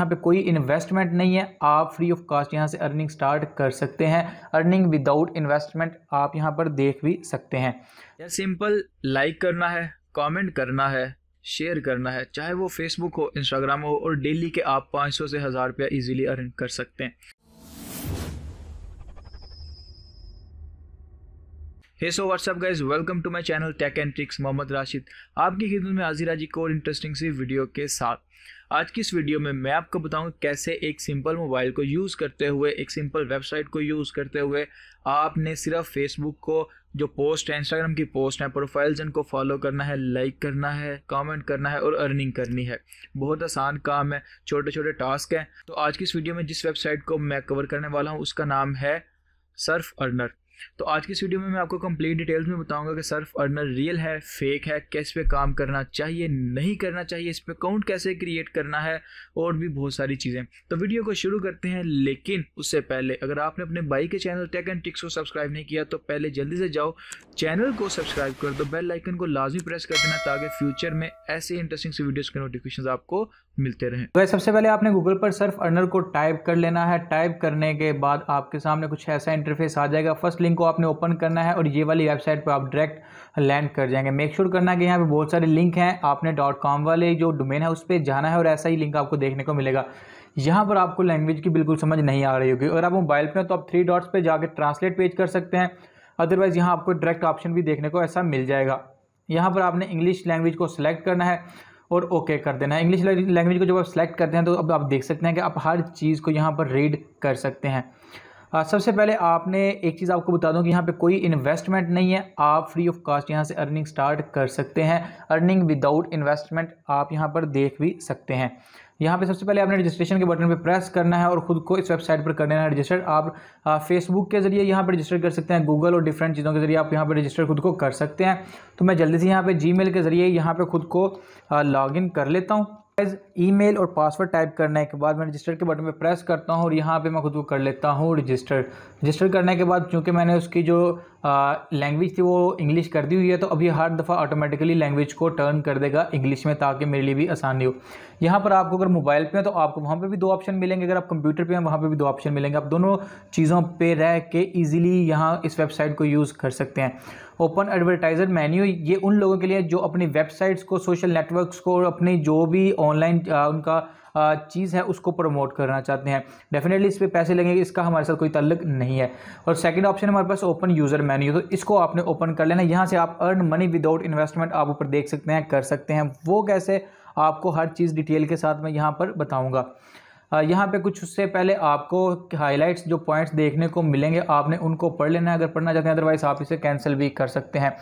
यहाँ पे कोई इन्वेस्टमेंट नहीं है आप फ्री ऑफ कॉस्ट यहाँ से अर्निंग स्टार्ट कर सकते हैं अर्निंग विदाउट इन्वेस्टमेंट आप यहाँ पर देख भी सकते हैं सिंपल लाइक करना है कमेंट करना है शेयर करना है चाहे वो फेसबुक हो इंस्टाग्राम हो और डेली के आप 500 से हज़ार रुपया इजीली अर्न कर सकते हैं hey so what's up guys welcome to my channel tech and tricks Mohammad Rashid आपकी खिदमत में आजीरा जी को और इंटरेस्टिंग सी वीडियो के साथ आज की इस वीडियो में मैं आपको बताऊंगा कैसे एक सिंपल मोबाइल को यूज़ करते हुए एक सिंपल वेबसाइट को यूज़ करते हुए आपने सिर्फ फेसबुक को जो पोस्ट है इंस्टाग्राम की पोस्ट है प्रोफाइल्स इनको फॉलो करना है लाइक करना है कमेंट करना है और अर्निंग करनी है बहुत आसान काम है छोटे छोटे टास्क हैं तो आज की इस वीडियो में जिस वेबसाइट को मैं कवर करने वाला हूँ उसका नाम है सर्फ अर्नर तो आज की वीडियो में मैं आपको कंप्लीट डिटेल्स में बताऊंगा कि सर्फ अर्नर रियल है फेक है कैस पे काम करना चाहिए नहीं करना चाहिए इस पर अकाउंट कैसे क्रिएट करना है और भी बहुत सारी चीज़ें तो वीडियो को शुरू करते हैं लेकिन उससे पहले अगर आपने अपने बाई के चैनल टेक एंड टिक्स को सब्सक्राइब नहीं किया तो पहले जल्दी से जाओ चैनल को सब्सक्राइब कर दो बेल आइकन को लाजमी प्रेस कर देना ताकि फ्यूचर में ऐसे इंटरेस्टिंग से वीडियोज़ के नोटिफिकेशन आपको मिलते रहें तो सबसे पहले आपने गूगल पर सर्फ अर्नर को टाइप कर लेना है टाइप करने के बाद आपके सामने कुछ ऐसा इंटरफेस आ जाएगा फर्स्ट लिंक को आपने ओपन करना है और ये वाली वेबसाइट पर आप डायरेक्ट लैंड कर जाएंगे मेक श्योर sure करना कि यहाँ पे बहुत सारे लिंक हैं आपने डॉट कॉम वाले जो डोमेन है उस पर जाना है और ऐसा ही लिंक आपको देखने को मिलेगा यहाँ पर आपको लैंग्वेज की बिल्कुल समझ नहीं आ रही होगी अगर आप मोबाइल पर तो आप थ्री डॉट्स पर जाकर ट्रांसलेट पेज कर सकते हैं अदरवाइज़ यहाँ आपको डायरेक्ट ऑप्शन भी देखने को ऐसा मिल जाएगा यहाँ पर आपने इंग्लिश लैंग्वेज को सिलेक्ट करना है और ओके okay कर देना है इंग्लिश लैंग्वेज को जब आप सेलेक्ट करते हैं तो अब आप देख सकते हैं कि आप हर चीज़ को यहाँ पर रीड कर सकते हैं हाँ, सबसे पहले आपने एक चीज़ आपको बता दूं कि यहाँ पे कोई इन्वेस्टमेंट नहीं है आप फ्री ऑफ कॉस्ट यहाँ से अर्निंग स्टार्ट कर सकते हैं अर्निंग विदाउट इन्वेस्टमेंट आप यहाँ पर देख भी सकते हैं यहाँ पे सबसे पहले आपने रजिस्ट्रेशन के बटन पे प्रेस करना है और ख़ुद को इस वेबसाइट पर करना है रजिस्टर आप फेसबुक के जरिए यहाँ पर रजिस्टर कर सकते हैं गूगल और डिफरेंट चीज़ों के जरिए आप यहाँ पर रजिस्टर खुद को कर सकते हैं तो मैं जल्दी से यहाँ पर जी के ज़रिए यहाँ पर खुद को लॉगिन कर लेता हूँ ईमेल और पासवर्ड टाइप करने के बाद मैं रजिस्टर के बटन पे प्रेस करता हूँ और यहाँ पे मैं खुद को कर लेता हूँ रजिस्टर रजिस्टर करने के बाद चूँकि मैंने उसकी जो लैंग्वेज थी वो इंग्लिश कर दी हुई है तो अभी हर दफ़ा ऑटोमेटिकली लैंग्वेज को टर्न कर देगा इंग्लिश में ताकि मेरे लिए भी आसानी हो यहाँ पर आपको अगर मोबाइल पे हैं तो आपको वहाँ पे भी दो ऑप्शन मिलेंगे अगर आप कंप्यूटर पे हैं वहाँ पे भी दो ऑप्शन मिलेंगे आप दोनों चीज़ों पे रह के ईजिली यहाँ इस वेबसाइट को यूज़ कर सकते हैं ओपन एडवर्टाइज़र मैन्यू ये उन लोगों के लिए जो अपनी वेबसाइट्स को सोशल नेटवर्कस को अपनी जो भी ऑनलाइन उनका चीज़ है उसको प्रमोट करना चाहते हैं डेफिनेटली इस पर पैसे लगेंगे इसका हमारे साथ कोई तल्लक नहीं है और सेकेंड ऑप्शन हमारे पास ओपन यूज़र मेन्यू तो इसको आपने ओपन कर लेना यहाँ से आप अर्न मनी विदाउट इन्वेस्टमेंट आप ऊपर देख सकते हैं कर सकते हैं वो कैसे आपको हर चीज़ डिटेल के साथ मैं यहाँ पर बताऊँगा हाँ, यहाँ पे कुछ उससे पहले आपको हाईलाइट्स जो पॉइंट्स देखने को मिलेंगे आपने उनको पढ़ लेना है अगर पढ़ना चाहते हैं अदरवाइज़ आप इसे कैंसिल भी कर सकते हैं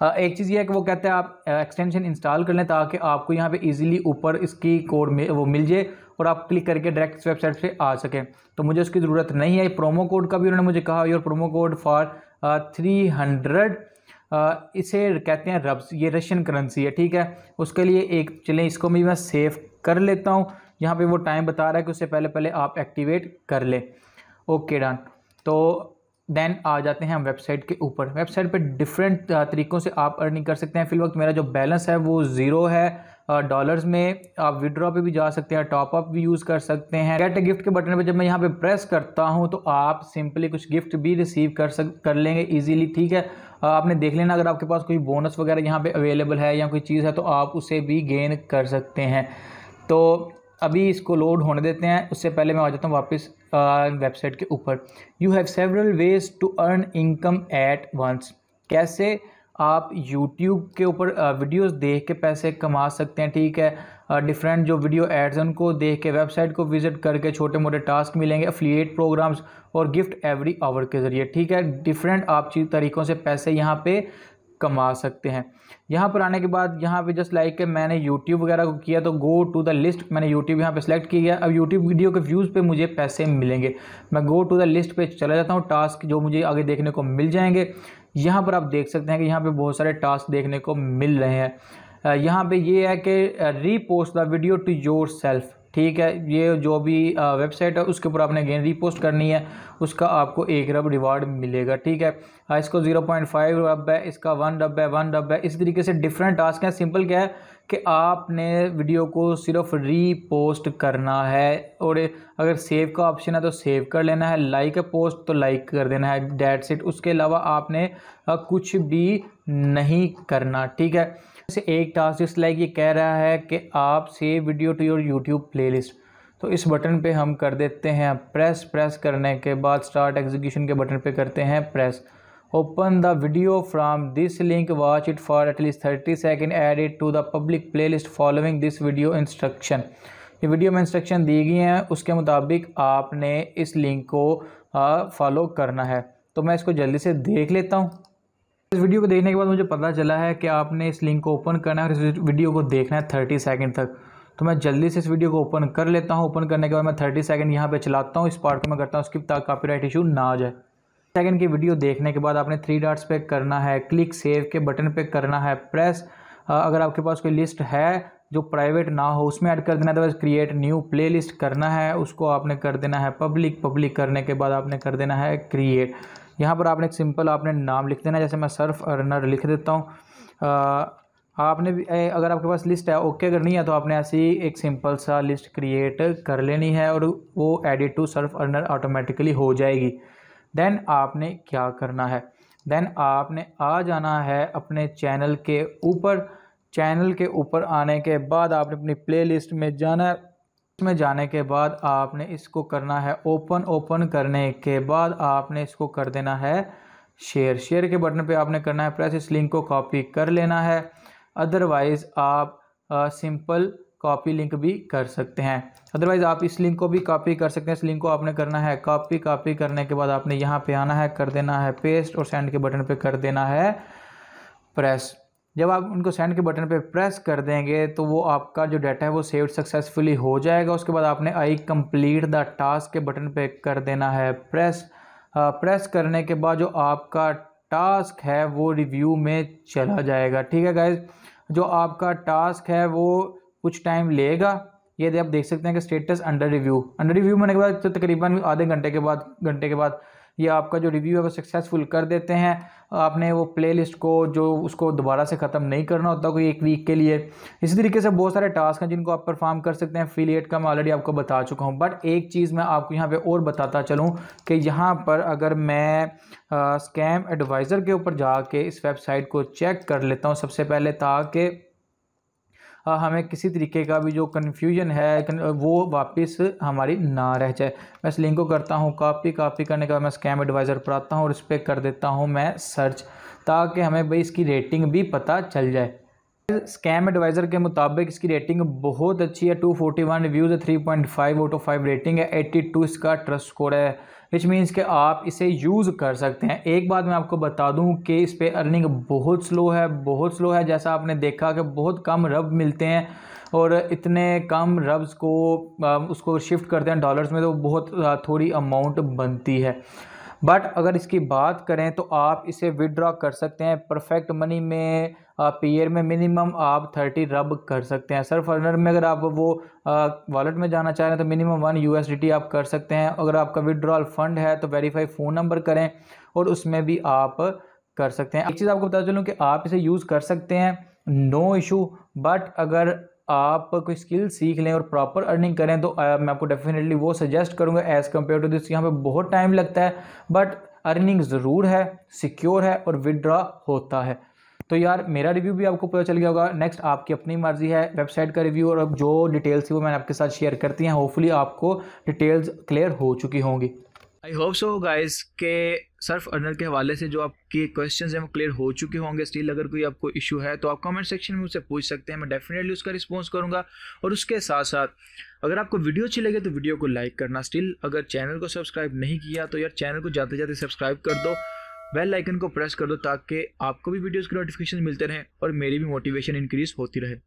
हाँ, एक चीज़ यह है कि वो कहते हैं आप एक्सटेंशन इंस्टॉल कर लें ताकि आपको यहाँ पे इजीली ऊपर इसकी कोड में वो मिल जाए और आप क्लिक करके डायरेक्ट इस वेबसाइट से आ सकें तो मुझे उसकी ज़रूरत नहीं है प्रोमो कोड का भी उन्होंने मुझे कहा your promo code for three hundred इसे कहते हैं रब्स ये रशियन करेंसी है ठीक है उसके लिए एक चलें इसको भी मैं सेव कर लेता हूँ यहाँ पे वो टाइम बता रहा है कि उससे पहले पहले आप एक्टिवेट कर ले ओके डन तो देन आ जाते हैं हम वेबसाइट के ऊपर वेबसाइट पे डिफरेंट तरीक़ों से आप अर्निंग कर सकते हैं फिल वक्त मेरा जो बैलेंस है वो ज़ीरो है डॉलर्स में आप विड्रॉ पे भी जा सकते हैं टॉप अप भी यूज़ कर सकते हैं गेट गिफ्ट के बटन पे जब मैं यहाँ पे प्रेस करता हूँ तो आप सिंपली कुछ गिफ्ट भी रिसीव कर सक कर लेंगे ईजीली ठीक है आपने देख लेना अगर आपके पास कोई बोनस वगैरह यहाँ पर अवेलेबल है या कोई चीज़ है तो आप उसे भी गेन कर सकते हैं तो अभी इसको लोड होने देते हैं उससे पहले मैं आ जाता हूँ वापस वेबसाइट के ऊपर you have several ways to earn income at once कैसे आप यूट्यूब के ऊपर वीडियोस देख के पैसे कमा सकते हैं ठीक है डिफरेंट जो वीडियो एड्स हैं उनको देख के वेबसाइट को विजिट करके छोटे मोटे टास्क मिलेंगे अफिलिएट प्रोग्राम्स और गिफ्ट एवरी आवर के ज़रिए ठीक है डिफरेंट आप चीज तरीक़ों से पैसे यहाँ पे कमा सकते हैं यहाँ पर आने के बाद यहाँ पे जस्ट लाइक मैंने यूट्यूब वगैरह को किया तो गो टू द लिस्ट मैंने यूट्यूब यहाँ पे सेलेक्ट किया अब यूट्यूब वीडियो के व्यूज़ पे मुझे पैसे मिलेंगे मैं गो टू द लिस्ट पे चला जाता हूँ टास्क जो मुझे आगे देखने को मिल जाएंगे यहाँ पर आप देख सकते हैं कि यहाँ पर बहुत सारे टास्क देखने को मिल रहे हैं यहाँ पर ये यह है कि repost the video to yourself ठीक है ये जो भी वेबसाइट है उसके ऊपर आपने अगेन रीपोस्ट करनी है उसका आपको एक रब रिवार्ड मिलेगा ठीक है हाँ, इसको ज़ीरो पॉइंट फाइव रब है इसका वन रब है वन रब है इस तरीके से डिफरेंट टास्क हैं सिंपल क्या है कि आपने वीडियो को सिर्फ रीपोस्ट करना है और अगर सेव का ऑप्शन है तो सेव कर लेना है लाइक है पोस्ट तो लाइक कर देना है डेट सेट उसके अलावा आपने कुछ भी नहीं करना ठीक है जैसे एक टास्क जिस लाइक ये कह रहा है कि आप save video to your YouTube playlist तो इस बटन पे हम कर देते हैं प्रेस प्रेस करने के बाद स्टार्ट एग्जीक्यूशन के बटन पे करते हैं press open the video from this link watch it for at least thirty second add it to the public playlist following this video instruction ये वीडियो में इंस्ट्रक्शन दी गई हैं उसके मुताबिक आपने इस लिंक को फॉलो करना है तो मैं इसको जल्दी से देख लेता हूँ इस वीडियो को देखने के बाद मुझे पता चला है कि आपने इस लिंक को ओपन करना है और इस वीडियो को देखना है थर्टी सेकेंड तक तो मैं जल्दी से इस वीडियो को ओपन कर लेता हूँ ओपन करने के बाद मैं थर्टी सेकेंड यहाँ पर चलाता हूँ इस पार्ट को मैं करता हूँ स्किप ताकि राइट इशू ना आ जाए सेकेंड की वीडियो देखने के बाद आपने थ्री डॉट्स पे करना है क्लिक सेव के बटन पे करना है प्रेस अगर आपके पास कोई लिस्ट है जो प्राइवेट ना हो उसमें ऐड कर देना है अदरवाइज क्रिएट न्यू प्लेलिस्ट करना है उसको आपने कर देना है पब्लिक पब्लिक करने के बाद आपने कर देना है क्रिएट यहाँ पर आपने एक सिंपल आपने नाम लिख देना जैसे मैं सर्फ अर्नर लिख देता हूँ आपने भी अगर आपके पास लिस्ट है ओके अगर नहीं है तो आपने ऐसी एक सिंपल सा लिस्ट क्रिएट कर लेनी है और वो added to surf earner automatically हो जाएगी देन आपने क्या करना है देन आपने आ जाना है अपने चैनल के ऊपर चैनल के ऊपर आने के बाद आपने अपनी प्लेलिस्ट में जाना है में जाने के बाद आपने इसको करना है ओपन ओपन करने के बाद आपने इसको कर देना है शेयर शेयर के बटन पे आपने करना है प्रेस इस लिंक को कॉपी कर लेना है अदरवाइज़ आप आ, सिंपल कॉपी लिंक भी कर सकते हैं अदरवाइज़ आप इस लिंक को भी कॉपी कर सकते हैं इस लिंक को आपने करना है कॉपी कॉपी करने के बाद आपने यहाँ पे आना है कर देना है पेस्ट और सेंड के बटन पे कर देना है प्रेस जब आप उनको सेंड के बटन पे प्रेस कर देंगे तो वो आपका जो डाटा है वो सेव सक्सेसफुली हो जाएगा उसके बाद आपने आई कंप्लीट द टास्क के बटन पे कर देना है प्रेस आ, प्रेस करने के बाद जो आपका टास्क है वो रिव्यू में चला जाएगा ठीक है गाइज जो आपका टास्क है वो कुछ टाइम लेगा ये आप देख सकते हैं कि status under review under review होने के बाद तो तकरीबन आधे घंटे के बाद घंटे के बाद ये आपका जो रिव्यू है वो सक्सेसफुल कर देते हैं आपने वो प्लेलिस्ट को जो उसको दोबारा से ख़त्म नहीं करना होता कोई एक वीक के लिए इसी तरीके से बहुत सारे टास्क हैं जिनको आप परफॉर्म कर सकते हैं फिलियट का मैं ऑलरेडी आपको बता चुका हूँ बट एक चीज़ मैं आपको यहाँ पे और बताता चलूँ कि यहाँ पर अगर मैं स्कैम एडवाइज़र के ऊपर जाके इस वेबसाइट को चेक कर लेता हूँ सबसे पहले ताकि हाँ, हमें किसी तरीके का भी जो कन्फ्यूजन है वो वापस हमारी ना रह जाए मैं इस लिंक को करता हूँ कापी कापी करने के बाद मैं स्कैम एडवाइज़र पर आता हूँ और इस पर कर देता हूँ मैं सर्च ताकि हमें भाई इसकी रेटिंग भी पता चल जाए स्कैम एडवाइज़र के मुताबिक इसकी रेटिंग बहुत अच्छी है 241 रिव्यूज़ है three point five of five rating है एट्टी टू इसका ट्रस्ट स्कोर है विच मीन्स कि आप इसे यूज़ कर सकते हैं एक बात मैं आपको बता दूं कि इस पर अर्निंग बहुत स्लो है बहुत स्लो है जैसा आपने देखा कि बहुत कम रब मिलते हैं और इतने कम रब्स को उसको शिफ्ट करते हैं डॉलर्स में तो बहुत थोड़ी अमाउंट बनती है बट अगर इसकी बात करें तो आप इसे विदड्रॉ कर सकते हैं परफेक्ट मनी में पेयर में मिनिमम आप थर्टी रब कर सकते हैं सर फर्नर में अगर आप वो वॉलेट में जाना चाह रहे हैं तो मिनिमम वन यू आप कर सकते हैं अगर आपका विदड्रॉल फंड है तो वेरीफाई फ़ोन नंबर करें और उसमें भी आप कर सकते हैं एक चीज़ आपको बता चलूँ कि आप इसे यूज़ कर सकते हैं नो इशू बट अगर आप कोई स्किल सीख लें और प्रॉपर अर्निंग करें तो आ, मैं आपको डेफिनेटली वो सजेस्ट करूँगा एज़ कम्पेयर टू दिस यहाँ पे बहुत टाइम लगता है बट अर्निंग ज़रूर है सिक्योर है और विदड्रा होता है तो यार मेरा रिव्यू भी आपको पता चल गया होगा नेक्स्ट आपकी अपनी मर्जी है वेबसाइट का रिव्यू और अब जो डिटेल्स थी वो मैंने आपके साथ शेयर करती हैं होपफुली आपको डिटेल्स क्लियर हो चुकी होंगी आई होप सो गाइस के सर्फ अर्नर के हवाले से जो आपके क्वेश्चन हैं वो क्लियर हो चुके होंगे स्टिल अगर कोई आपको इशू है तो आप कमेंट सेक्शन में उसे पूछ सकते हैं मैं डेफिनेटली उसका रिस्पॉन्स करूँगा और उसके साथ साथ अगर आपको वीडियो अच्छी लगे तो वीडियो को लाइक करना स्टिल अगर चैनल को सब्सक्राइब नहीं किया तो यार चैनल को जाते जाते सब्सक्राइब कर दो बेल आइकन को प्रेस कर दो ताकि आपको भी वीडियोज़ की नोटिफिकेशन मिलते रहें और मेरी भी मोटिवेशन इंक्रीज़ होती रहे